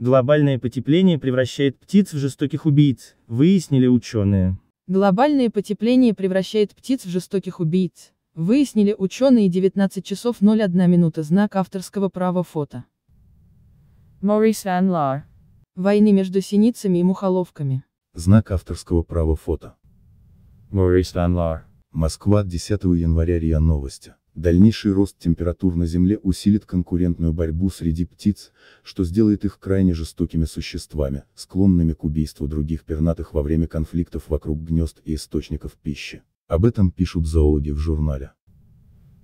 Глобальное потепление превращает птиц в жестоких убийц, выяснили ученые. Глобальное потепление превращает птиц в жестоких убийц, выяснили ученые 19 часов 01 минута знак авторского права фото. Морис Анлар. Войны между синицами и мухоловками. Знак авторского права фото. Морис Анлар. Москва 10 января РИА Новости. Дальнейший рост температур на Земле усилит конкурентную борьбу среди птиц, что сделает их крайне жестокими существами, склонными к убийству других пернатых во время конфликтов вокруг гнезд и источников пищи. Об этом пишут зоологи в журнале.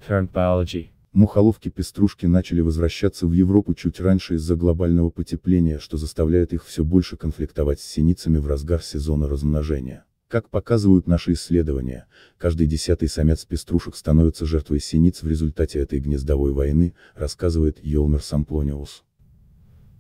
Fern Biology. Мухоловки-пеструшки начали возвращаться в Европу чуть раньше из-за глобального потепления, что заставляет их все больше конфликтовать с синицами в разгар сезона размножения. Как показывают наши исследования, каждый десятый самец пеструшек становится жертвой синиц в результате этой гнездовой войны, рассказывает Йолмер Самплониус.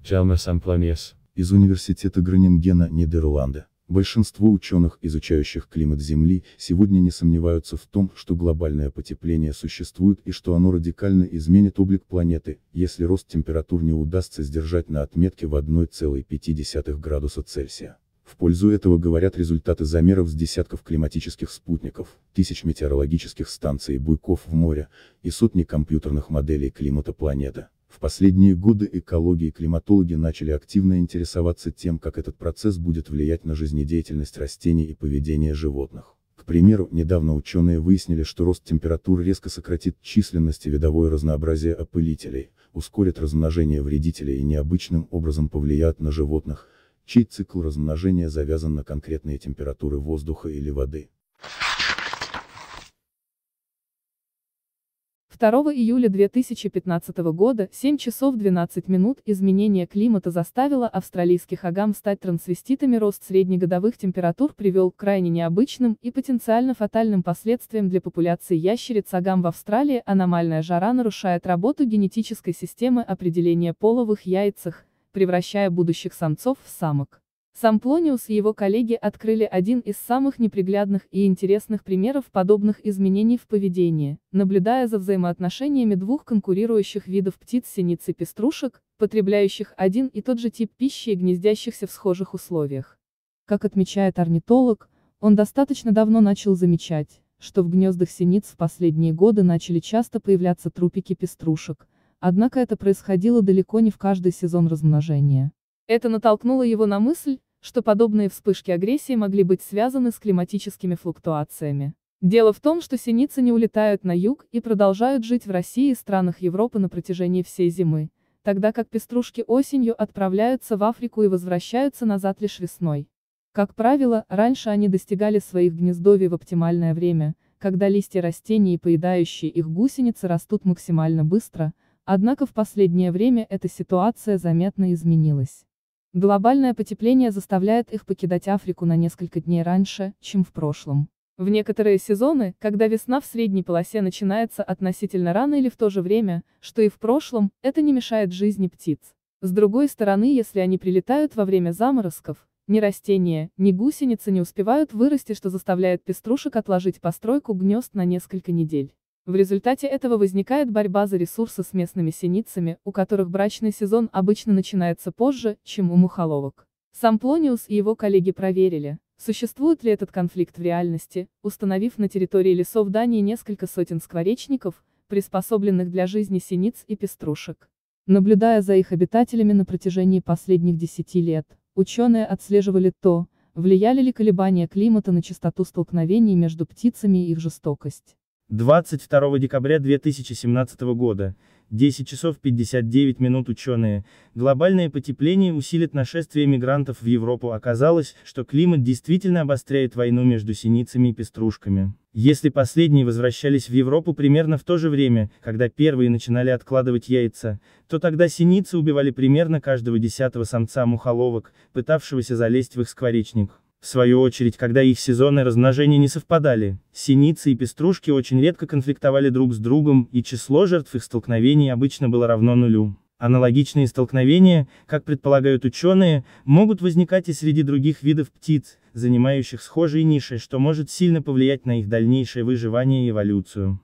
Йолмер Самплониус. Из университета Гранингена, Нидерланды. Большинство ученых, изучающих климат Земли, сегодня не сомневаются в том, что глобальное потепление существует и что оно радикально изменит облик планеты, если рост температур не удастся сдержать на отметке в 1,5 градуса Цельсия. В пользу этого говорят результаты замеров с десятков климатических спутников, тысяч метеорологических станций и буйков в море, и сотни компьютерных моделей климата планеты. В последние годы экологи и климатологи начали активно интересоваться тем, как этот процесс будет влиять на жизнедеятельность растений и поведение животных. К примеру, недавно ученые выяснили, что рост температур резко сократит численность и видовое разнообразие опылителей, ускорит размножение вредителей и необычным образом повлияет на животных, чей цикл размножения завязан на конкретные температуры воздуха или воды. 2 июля 2015 года, 7 часов 12 минут, изменение климата заставило австралийских агам стать трансвеститами рост среднегодовых температур привел к крайне необычным и потенциально фатальным последствиям для популяции ящериц агам в Австралии аномальная жара нарушает работу генетической системы определения половых в яйцах, превращая будущих самцов в самок. Самплониус и его коллеги открыли один из самых неприглядных и интересных примеров подобных изменений в поведении, наблюдая за взаимоотношениями двух конкурирующих видов птиц синиц и пеструшек, потребляющих один и тот же тип пищи и гнездящихся в схожих условиях. Как отмечает орнитолог, он достаточно давно начал замечать, что в гнездах синиц в последние годы начали часто появляться трупики пеструшек, Однако это происходило далеко не в каждый сезон размножения. Это натолкнуло его на мысль, что подобные вспышки агрессии могли быть связаны с климатическими флуктуациями. Дело в том, что синицы не улетают на юг и продолжают жить в России и странах Европы на протяжении всей зимы, тогда как пеструшки осенью отправляются в Африку и возвращаются назад лишь весной. Как правило, раньше они достигали своих гнездовий в оптимальное время, когда листья растений и поедающие их гусеницы растут максимально быстро, Однако в последнее время эта ситуация заметно изменилась. Глобальное потепление заставляет их покидать Африку на несколько дней раньше, чем в прошлом. В некоторые сезоны, когда весна в средней полосе начинается относительно рано или в то же время, что и в прошлом, это не мешает жизни птиц. С другой стороны, если они прилетают во время заморозков, ни растения, ни гусеницы не успевают вырасти, что заставляет пеструшек отложить постройку гнезд на несколько недель. В результате этого возникает борьба за ресурсы с местными синицами, у которых брачный сезон обычно начинается позже, чем у мухоловок. Сам Плониус и его коллеги проверили, существует ли этот конфликт в реальности, установив на территории лесов Дании несколько сотен скворечников, приспособленных для жизни синиц и пеструшек. Наблюдая за их обитателями на протяжении последних десяти лет, ученые отслеживали то, влияли ли колебания климата на частоту столкновений между птицами и их жестокость. 22 декабря 2017 года, 10 часов 59 минут ученые, глобальное потепление усилит нашествие мигрантов в Европу оказалось, что климат действительно обостряет войну между синицами и пеструшками. Если последние возвращались в Европу примерно в то же время, когда первые начинали откладывать яйца, то тогда синицы убивали примерно каждого десятого самца мухоловок, пытавшегося залезть в их скворечник. В свою очередь, когда их сезоны размножения не совпадали, синицы и пеструшки очень редко конфликтовали друг с другом, и число жертв их столкновений обычно было равно нулю. Аналогичные столкновения, как предполагают ученые, могут возникать и среди других видов птиц, занимающих схожие ниши, что может сильно повлиять на их дальнейшее выживание и эволюцию.